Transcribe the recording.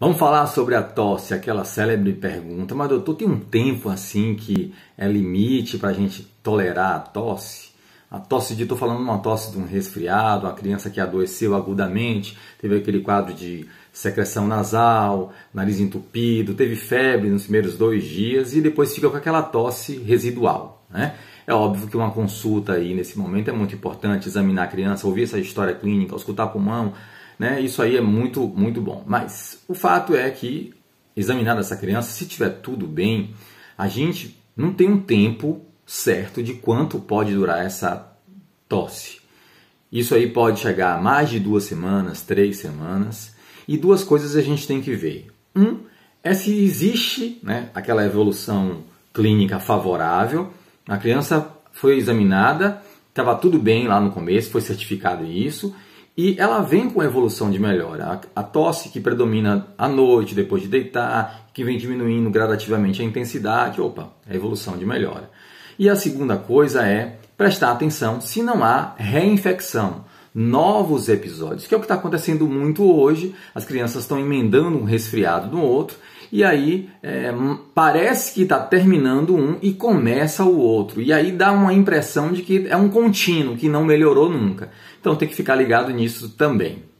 Vamos falar sobre a tosse, aquela célebre pergunta. Mas, doutor, tem um tempo assim que é limite para a gente tolerar a tosse? A tosse de, estou falando uma tosse de um resfriado, uma criança que adoeceu agudamente, teve aquele quadro de secreção nasal, nariz entupido, teve febre nos primeiros dois dias e depois fica com aquela tosse residual, né? É óbvio que uma consulta aí nesse momento é muito importante, examinar a criança, ouvir essa história clínica, escutar pulmão, né? Isso aí é muito, muito bom. Mas o fato é que, examinada essa criança, se tiver tudo bem, a gente não tem um tempo certo de quanto pode durar essa tosse. Isso aí pode chegar a mais de duas semanas, três semanas. E duas coisas a gente tem que ver. Um é se existe né, aquela evolução clínica favorável. A criança foi examinada, estava tudo bem lá no começo, foi certificado isso, e ela vem com evolução de melhora. A, a tosse que predomina à noite, depois de deitar, que vem diminuindo gradativamente a intensidade, opa, é evolução de melhora. E a segunda coisa é prestar atenção se não há reinfecção novos episódios, que é o que está acontecendo muito hoje. As crianças estão emendando um resfriado no outro, e aí é, parece que está terminando um e começa o outro. E aí dá uma impressão de que é um contínuo, que não melhorou nunca. Então tem que ficar ligado nisso também.